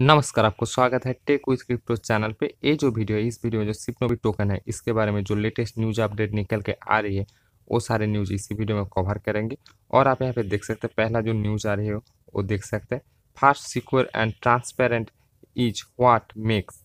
नमस्कार आपको स्वागत है टेक विथ क्रिप्टो चैनल पे ये जो वीडियो है इस वीडियो में जो सिपनोबी टोकन है इसके बारे में जो लेटेस्ट न्यूज अपडेट निकल के आ रही है वो सारे न्यूज इसी वीडियो में कवर करेंगे और आप यहाँ पे देख सकते हैं पहला जो न्यूज आ रही है वो देख सकते हैं fast secure and transparent is what makes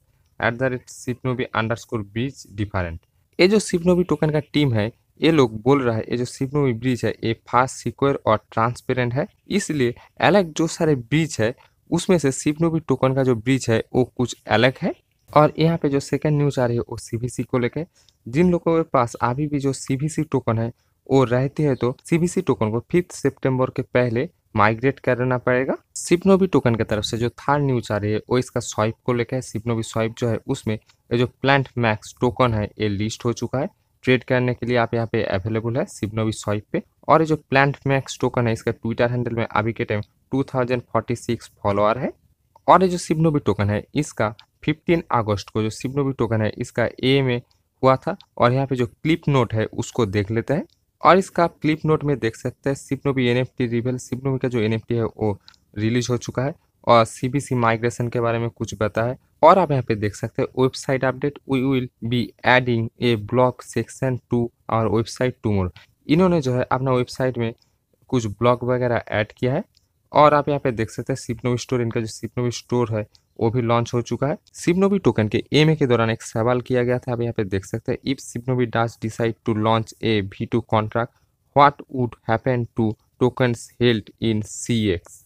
at the rate सिपनोबी अंडर स्कोर ब्रिज डिफरेंट ये जो सिपनोबी टोकन का टीम है ये लोग बोल रहा है ये जो सिपनोबी ब्रिज है ये फास्ट सिक्योर और ट्रांसपेरेंट है इसलिए अलग जो सारे ब्रिज है उसमें से शिवनोबी टोकन का जो ब्रिज है वो कुछ अलग है और यहाँ पे जो सेकंड न्यूज आ रही है वो सीबीसी को लेके जिन लोगों के पास अभी भी जो सीबीसी टोकन है वो रहती है तो सीबीसी टोकन को फिफ्थ सितंबर के पहले माइग्रेट करना पड़ेगा सिपनोवी टोकन की तरफ से जो थर्ड न्यूज आ रही है वो इसका स्वाइप को लेकर है सिपनोवी स्वाइप जो है उसमें ये जो प्लांट मैक्स टोकन है ये लिस्ट हो चुका है ट्रेड करने के लिए आप यहाँ पे अवेलेबल है सिपनोवी स्वाइप पे और ये जो प्लांट मैक्स टोकन है इसका ट्विटर हैंडल में अभी के टाइम 2046 फॉलोअर है और ये जो सिबनोबी टोकन है इसका 15 अगस्त को जो सिबनोबी टोकन है इसका ए में हुआ था और यहाँ पे जो क्लिप नोट है उसको देख लेते हैं और इसका आप क्लिप नोट में देख सकते हैं सिबनोबी एन एफ टी रिवेल सिबनोबी का जो एन एफ टी है वो रिलीज हो चुका है और सी बी सी माइग्रेशन के बारे में कुछ बता है और आप यहाँ पे देख सकते हैं website update we will be adding a block section to और वेबसाइट टू मोर इन्होंने जो है अपना वेबसाइट में कुछ ब्लॉग वगैरह ऐड किया है और आप यहाँ पे देख सकते हैं सिपनोवी स्टोर इनका जो सिपनोवी स्टोर है वो भी लॉन्च हो चुका है सिपनोवी टोकन के एम के दौरान एक सवाल किया गया था आप यहाँ पे देख सकते हैं इफ सिपनोवी does decide to launch a V two contract what would happen to token held in C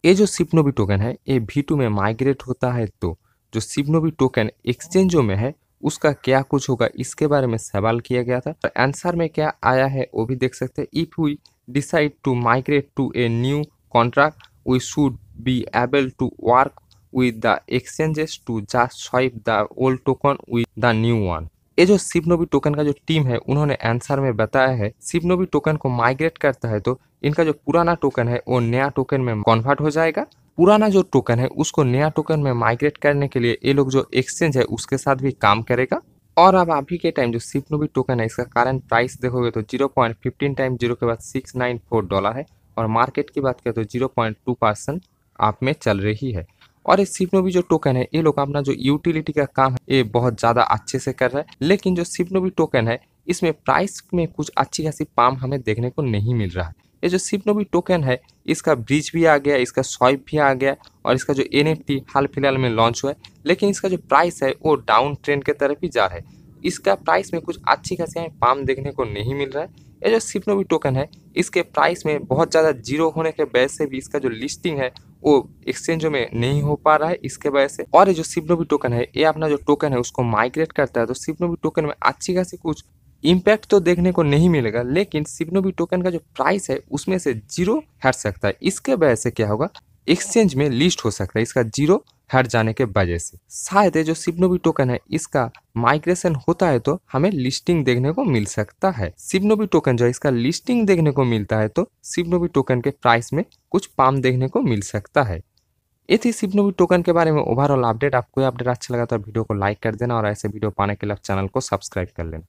ये जो सिपनोवी टोकन है ये वी टू में माइग्रेट होता है तो जो सिपनोवी टोकन एक्सचेंजों में है उसका क्या कुछ होगा इसके बारे में सवाल किया गया था आंसर तो में क्या आया है वो भी देख सकते हैं if we decide to migrate to a new contract we should be able to work with the exchanges to just swipe the old token with the new one ये जो शिवनोबी टोकन का जो टीम है उन्होंने आंसर में बताया है शिवनोबी token को माइग्रेट करता है तो इनका जो पुराना टोकन है वो नया टोकन में कन्वर्ट हो जाएगा पुराना जो टोकन है उसको नया टोकन में माइग्रेट करने के लिए ये लोग जो एक्सचेंज है उसके साथ भी काम करेगा और अब अभी के टाइम जो शिवनोबी टोकन है इसका कारण प्राइस देखोगे तो zero point fifteen time zero के बाद सिक्स नाइन फोर डॉलर है और मार्केट की बात करें तो जीरो पॉइंट टू परसेंट आप में चल रही है और इस सिपनोवी जो टोकन है ये लोग अपना जो यूटिलिटी का काम है ये बहुत ज़्यादा अच्छे से कर रहा है लेकिन जो सिपनोवी टोकन है इसमें प्राइस में कुछ अच्छी खासी पाम हमें देखने को नहीं मिल रहा है ये जो सिपनोवी टोकन है इसका ब्रिज भी आ गया इसका स्वाइप भी आ गया और इसका जो एन हाल फिलहाल में लॉन्च हुआ है लेकिन इसका जो प्राइस है वो डाउन ट्रेंड के तरफ ही जा रहा है इसका प्राइस में कुछ अच्छी खासी हमें पाम देखने को नहीं मिल रहा है ये जो सिपनोवी टोकन है इसके प्राइस में बहुत ज़्यादा जीरो होने के वजह से भी इसका जो लिस्टिंग है वो एक्सचेंजों में नहीं हो पा रहा है इसके वजह से और ये जो सिपनोवी टोकन है ये अपना जो टोकन है उसको माइग्रेट करता है तो सिपनोवी टोकन में अच्छी खासी कुछ इम्पैक्ट तो देखने को नहीं मिलेगा लेकिन सिपनोवी टोकन का जो प्राइस है उसमें से जीरो हट सकता है इसके वजह से क्या होगा एक्सचेंज में लिस्ट हो सकता है इसका जीरो हट जाने के वजह से शायद जो सिबनोबी टोकन है इसका माइग्रेशन होता है तो हमें लिस्टिंग देखने को मिल सकता है सिबनोबी टोकन जो इसका लिस्टिंग देखने को मिलता है तो सिबनोबी टोकन के प्राइस में कुछ पाम देखने को मिल सकता है ये थी सिबनोबी टोकन के बारे में ओवरऑल अपडेट आपको अपडेट अच्छा लगा तो वीडियो को लाइक कर देना और ऐसे वीडियो पाने के लिए चैनल को सब्सक्राइब कर लेना